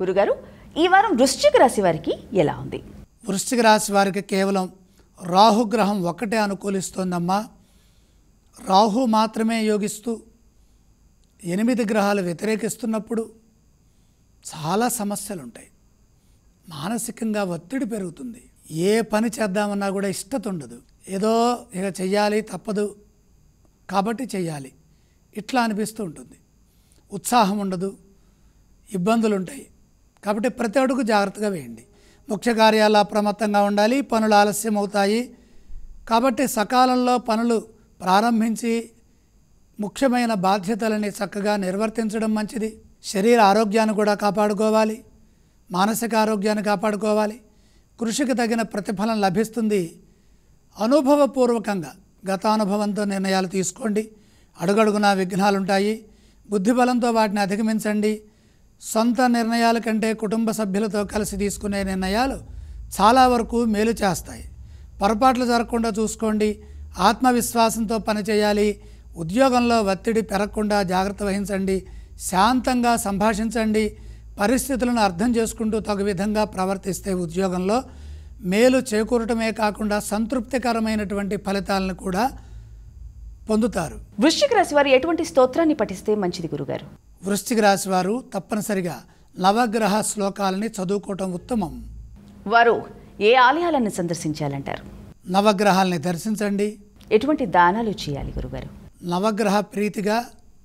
గురుగారు ఈ వారం వృశ్చిక రాశి వారికి ఎలా ఉంది వృశ్చిక రాశి వారికి కేవలం రాహుగ్రహం ఒక్కటే అనుకూలిస్తోందమ్మా రాహు మాత్రమే యోగిస్తూ ఎనిమిది గ్రహాలు వ్యతిరేకిస్తున్నప్పుడు చాలా సమస్యలు ఉంటాయి మానసికంగా ఒత్తిడి పెరుగుతుంది ఏ పని చేద్దామన్నా కూడా ఇష్టత ఉండదు ఏదో ఇక చెయ్యాలి తప్పదు కాబట్టి చెయ్యాలి ఇట్లా అనిపిస్తూ ఉంటుంది ఉత్సాహం ఉండదు ఇబ్బందులు ఉంటాయి కాబట్టి ప్రతి అడుగు జాగ్రత్తగా వేయండి ముఖ్య కార్యాలు అప్రమత్తంగా ఉండాలి పనులు ఆలస్యం అవుతాయి కాబట్టి సకాలంలో పనులు ప్రారంభించి ముఖ్యమైన బాధ్యతలని చక్కగా నిర్వర్తించడం మంచిది శరీర ఆరోగ్యాన్ని కూడా కాపాడుకోవాలి మానసిక ఆరోగ్యాన్ని కాపాడుకోవాలి కృషికి తగిన ప్రతిఫలం లభిస్తుంది అనుభవపూర్వకంగా గతానుభవంతో నిర్ణయాలు తీసుకోండి అడుగడుగునా విఘ్నాలుంటాయి బుద్ధిబలంతో వాటిని అధిగమించండి సొంత నిర్ణయాల కంటే కుటుంబ సభ్యులతో కలిసి తీసుకునే నిర్ణయాలు చాలా వరకు మేలు చేస్తాయి పొరపాట్లు జరగకుండా చూసుకోండి ఆత్మవిశ్వాసంతో పనిచేయాలి ఉద్యోగంలో ఒత్తిడి పెరగకుండా జాగ్రత్త వహించండి శాంతంగా సంభాషించండి పరిస్థితులను అర్థం చేసుకుంటూ తగు విధంగా ప్రవర్తిస్తే ఉద్యోగంలో మేలు చేకూరటమే కాకుండా సంతృప్తికరమైనటువంటి ఫలితాలను కూడా పొందుతారు వృశ్చిక రాశి వారు ఎటువంటి స్తోత్రాన్ని పఠిస్తే మంచిది గురుగారు వృశ్చిక రాశి వారు తప్పనిసరిగా నవగ్రహ శ్లోకాలని చదువుకోవటం ఉత్తమం వారు ఏ ఆలయాలను సందర్శించాలంటారు నవగ్రహాలని దర్శించండి ఎటువంటి దానాలు చేయాలి గురుగారు నవగ్రహ ప్రీతిగా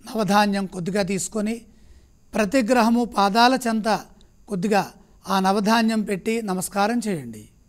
నవధాన్యం కొద్దిగా తీసుకొని ప్రతి గ్రహము పాదాల చెంత కొద్దిగా ఆ నవధాన్యం పెట్టి నమస్కారం చేయండి